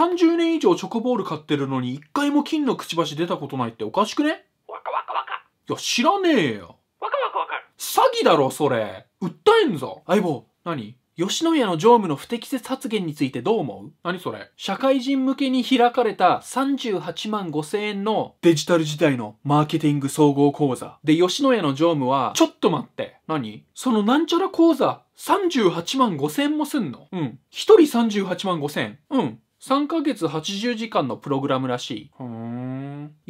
30年以上チョコボール買ってるのに一回も金のくちばし出たことないっておかしくねわかわかわか。いや、知らねえよ。わかわかわかる。詐欺だろ、それ。訴えんぞ。相棒、何吉野家の常務の不適切発言についてどう思う何それ社会人向けに開かれた38万5千円のデジタル時代のマーケティング総合講座。で、吉野家の常務は、ちょっと待って。何そのなんちゃら講座、38万5千もすんのうん。一人38万5千。うん。3ヶ月80時間のプログラムらしい。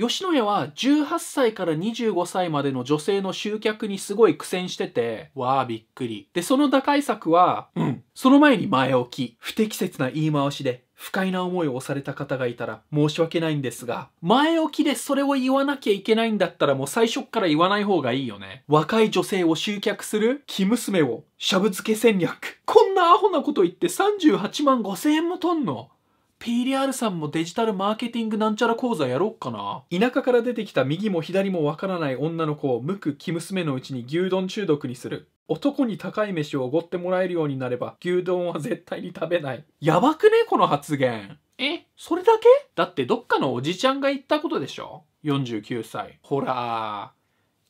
吉野家は18歳から25歳までの女性の集客にすごい苦戦してて、わあびっくり。で、その打開策は、うん、その前に前置き。不適切な言い回しで、不快な思いをされた方がいたら申し訳ないんですが、前置きでそれを言わなきゃいけないんだったらもう最初から言わない方がいいよね。若い女性を集客する、木娘を、しゃぶ漬け戦略。こんなアホなこと言って38万5千円も取んの PDR さんもデジタルマーケティングなんちゃら講座やろっかな。田舎から出てきた右も左もわからない女の子を無垢生娘のうちに牛丼中毒にする。男に高い飯をおごってもらえるようになれば牛丼は絶対に食べない。やばくねこの発言。えそれだけだってどっかのおじちゃんが言ったことでしょ ?49 歳。ほら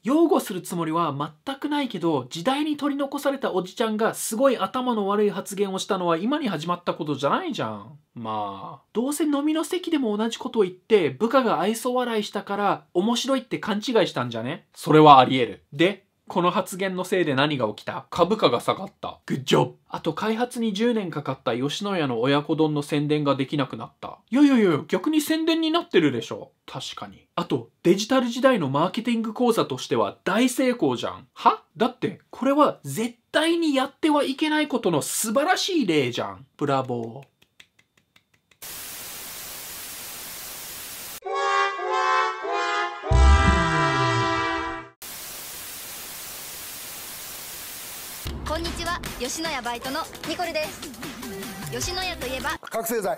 擁護するつもりは全くないけど時代に取り残されたおじちゃんがすごい頭の悪い発言をしたのは今に始まったことじゃないじゃんまあどうせ飲みの席でも同じことを言って部下が愛想笑いしたから面白いって勘違いしたんじゃねそれはありえるでこの発言のせいで何が起きた株価が下がった。グッジョブあと開発に10年かかった吉野家の親子丼の宣伝ができなくなった。いやいやいや、逆に宣伝になってるでしょ。確かに。あと、デジタル時代のマーケティング講座としては大成功じゃん。はだって、これは絶対にやってはいけないことの素晴らしい例じゃん。ブラボー。こんにちは吉野家バイトのニコルです吉野家といえば覚醒剤